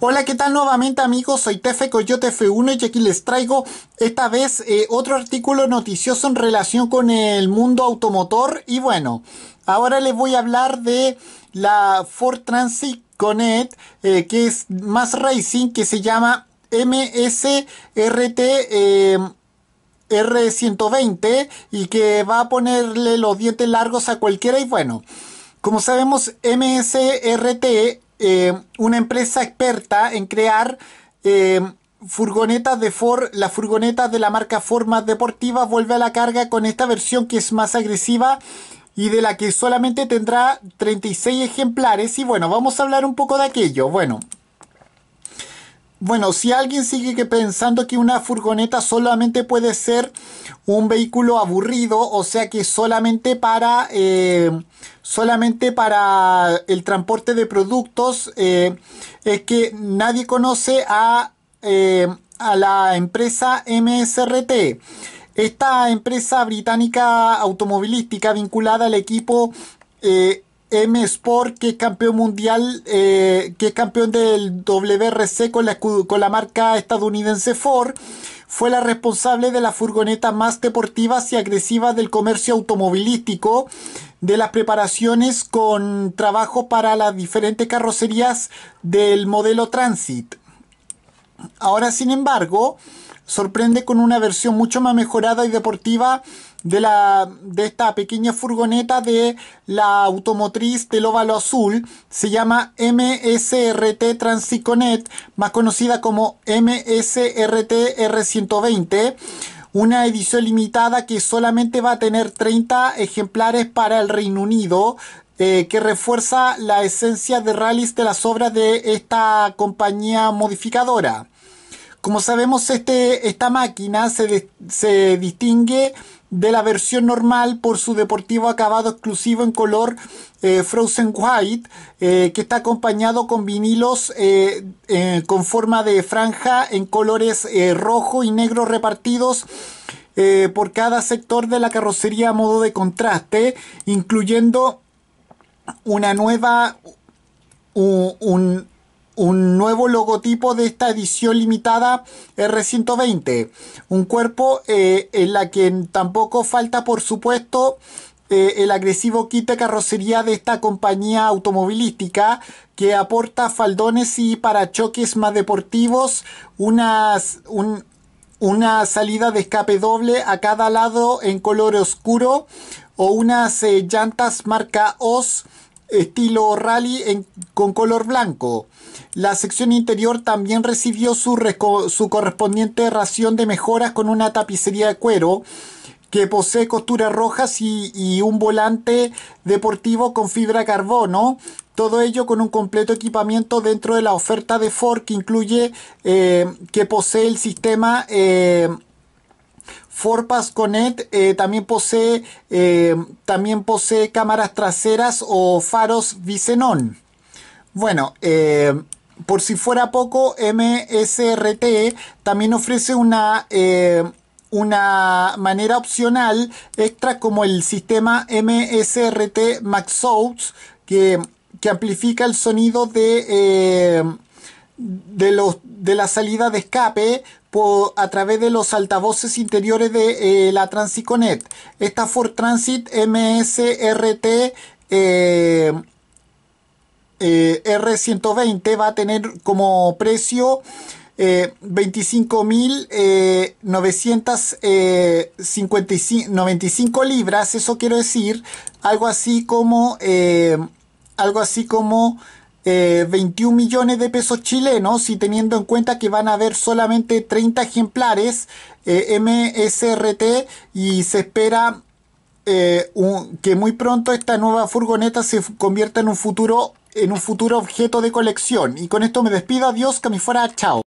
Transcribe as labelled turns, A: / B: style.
A: Hola, ¿qué tal nuevamente amigos? Soy Tefe Coyote F1 y aquí les traigo esta vez eh, otro artículo noticioso en relación con el mundo automotor. Y bueno, ahora les voy a hablar de la Ford Transit Connect, eh, que es más racing, que se llama MSRT. Eh, R120 y que va a ponerle los dientes largos a cualquiera y bueno, como sabemos MSRT eh, una empresa experta en crear eh, furgonetas de Ford. Las furgonetas de la marca Ford más vuelve a la carga con esta versión que es más agresiva y de la que solamente tendrá 36 ejemplares. Y bueno, vamos a hablar un poco de aquello. Bueno, bueno, si alguien sigue pensando que una furgoneta solamente puede ser un vehículo aburrido, o sea que solamente para, eh, solamente para el transporte de productos, eh, es que nadie conoce a, eh, a la empresa MSRT. Esta empresa británica automovilística vinculada al equipo M Sport, que es campeón mundial, eh, que es campeón del WRC con la, con la marca estadounidense Ford, fue la responsable de las furgonetas más deportivas y agresivas del comercio automovilístico, de las preparaciones con trabajo para las diferentes carrocerías del modelo Transit. Ahora, sin embargo, sorprende con una versión mucho más mejorada y deportiva de, la, de esta pequeña furgoneta de la automotriz del óvalo azul. Se llama MSRT Transiconet, más conocida como MSRT R120 una edición limitada que solamente va a tener 30 ejemplares para el Reino Unido, eh, que refuerza la esencia de rallies de las obras de esta compañía modificadora. Como sabemos, este, esta máquina se, distingue de la versión normal por su deportivo acabado exclusivo en color eh, Frozen White, eh, que está acompañado con vinilos eh, con forma de franja en colores rojo y negro repartidos. por cada sector de la carrocería a modo de contraste, incluyendo una nueva, un, un nuevo logotipo de esta edición limitada R120. Un cuerpo eh, en la que tampoco falta, por supuesto, eh, el agresivo kit de carrocería de esta compañía automovilística que aporta faldones y parachoques más deportivos, unas, una salida de escape doble a cada lado en color oscuro o unas eh, llantas marca OS estilo rally con color blanco. La sección interior también recibió su, su correspondiente ración de mejoras con una tapicería de cuero que posee costuras rojas y, un volante deportivo con fibra carbono. Todo ello con un completo equipamiento dentro de la oferta de Ford que incluye eh, que posee el sistema eh, Forpas Connect eh, también, posee, eh, también posee cámaras traseras o faros Visenon. Bueno, eh, por si fuera poco, MSRT también ofrece una, una manera opcional extra como el sistema MSRT Max que, amplifica el sonido de de, los, de la salida de escape por, a través de los altavoces interiores de eh, la Transiconet. Esta Ford Transit MSRT eh, eh, R120 va a tener como precio 25.995 libras, eso quiero decir algo así como algo así como 21 eh, millones de pesos chilenos y teniendo en cuenta que van a haber solamente 30 ejemplares eh, MSRT y se espera eh, que muy pronto esta nueva furgoneta se convierta en un futuro en un futuro objeto de colección. Y con esto me despido, adiós, que me fuera, chao.